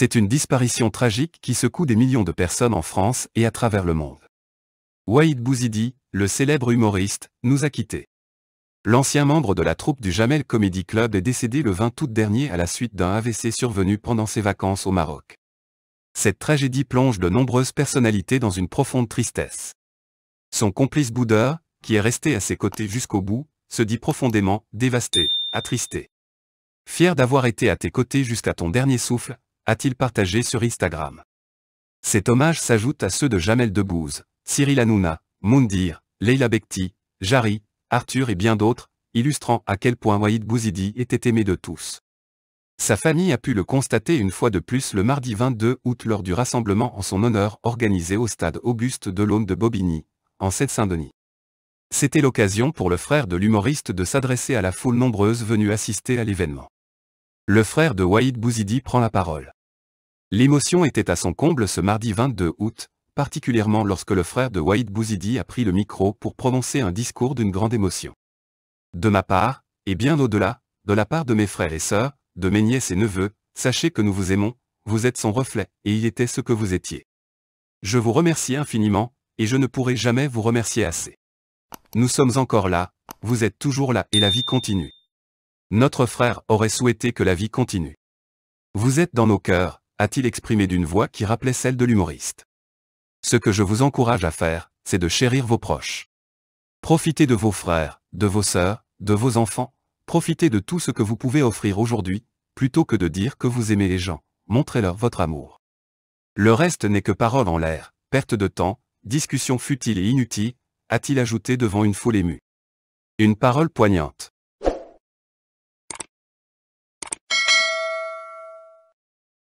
C'est une disparition tragique qui secoue des millions de personnes en France et à travers le monde. Waïd Bouzidi, le célèbre humoriste, nous a quittés. L'ancien membre de la troupe du Jamel Comedy Club est décédé le 20 août dernier à la suite d'un AVC survenu pendant ses vacances au Maroc. Cette tragédie plonge de nombreuses personnalités dans une profonde tristesse. Son complice Bouddha, qui est resté à ses côtés jusqu'au bout, se dit profondément dévasté, attristé. Fier d'avoir été à tes côtés jusqu'à ton dernier souffle, a-t-il partagé sur Instagram. Cet hommage s'ajoute à ceux de Jamel Debbouze, Cyril Hanouna, Moundir, Leila Bekti, Jari, Arthur et bien d'autres, illustrant à quel point Waïd Bouzidi était aimé de tous. Sa famille a pu le constater une fois de plus le mardi 22 août lors du rassemblement en son honneur organisé au stade Auguste de l'Aune de Bobigny, en Seine-Saint-Denis. C'était l'occasion pour le frère de l'humoriste de s'adresser à la foule nombreuse venue assister à l'événement. Le frère de Waïd Bouzidi prend la parole. L'émotion était à son comble ce mardi 22 août, particulièrement lorsque le frère de Waïd Bouzidi a pris le micro pour prononcer un discours d'une grande émotion. De ma part, et bien au-delà, de la part de mes frères et sœurs, de mes nièces et neveux, sachez que nous vous aimons, vous êtes son reflet, et il était ce que vous étiez. Je vous remercie infiniment, et je ne pourrai jamais vous remercier assez. Nous sommes encore là, vous êtes toujours là, et la vie continue. Notre frère aurait souhaité que la vie continue. Vous êtes dans nos cœurs, a-t-il exprimé d'une voix qui rappelait celle de l'humoriste. Ce que je vous encourage à faire, c'est de chérir vos proches. Profitez de vos frères, de vos sœurs, de vos enfants, profitez de tout ce que vous pouvez offrir aujourd'hui, plutôt que de dire que vous aimez les gens, montrez-leur votre amour. Le reste n'est que parole en l'air, perte de temps, discussion futile et inutile, a-t-il ajouté devant une foule émue. Une parole poignante.